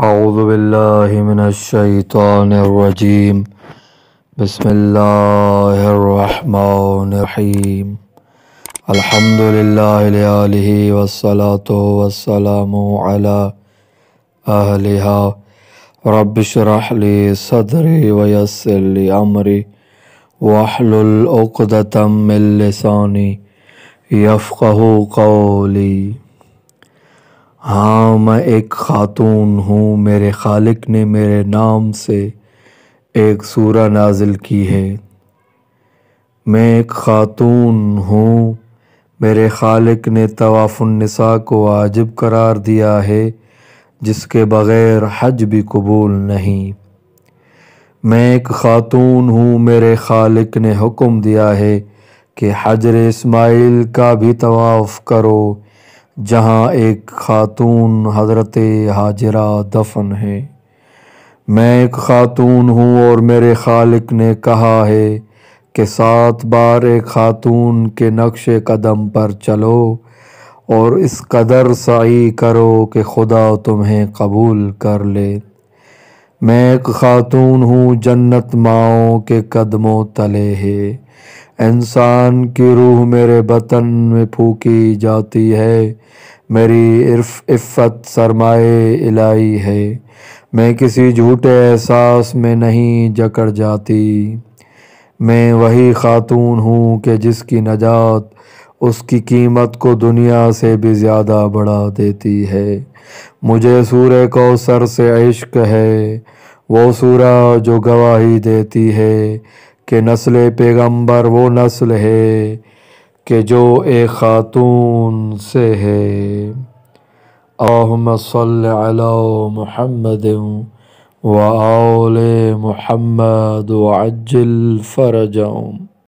أعوذ بالله من الشيطان الرجيم بسم الله الرحمن الرحيم الحمد لله لآله والصلاة والسلام على أهلها رب اشرح لي صدري ويسر لي أمري واحلل عقدة من لساني يفقه قولي हाँ मैं एक ख़ातून हूँ मेरे खालिक ने मेरे नाम से एक सूरा नाजिल की है मैं एक ख़ातून हूँ मेरे खालिक ने तवाफ़ुलनसा को वाजिब करार दिया है जिसके बग़ैर हज भी कबूल नहीं मैं एक ख़ातून हूँ मेरे खालिक ने हुक्म दिया है कि हजर इस्माइल का भी तवाफ़ करो जहाँ एक खातून हजरत हाजरा दफन है मैं एक खातून हूँ और मेरे खालिक ने कहा है कि सात बार एक खातून के नक्श कदम पर चलो और इस कदर सही करो कि खुदा तुम्हें कबूल कर ले मैं एक खातून हूँ जन्नत माओ के कदमों तले है इंसान की रूह मेरे बतन में फूकी जाती है मेरी इर्फ इफ़त सरमाए इलाही है मैं किसी झूठे एहसास में नहीं जकड़ जाती मैं वही खातून हूँ कि जिसकी नजात उसकी कीमत को दुनिया से भी ज़्यादा बढ़ा देती है मुझे सूर्य कौसर से इश्क है वो सूरा जो गवाही देती है कि नस्ल पैगंबर वो नस्ल है कि जो एक ख़ातून से है आहम सल्ला महमद वाल महमद वजल फ़रजाऊँ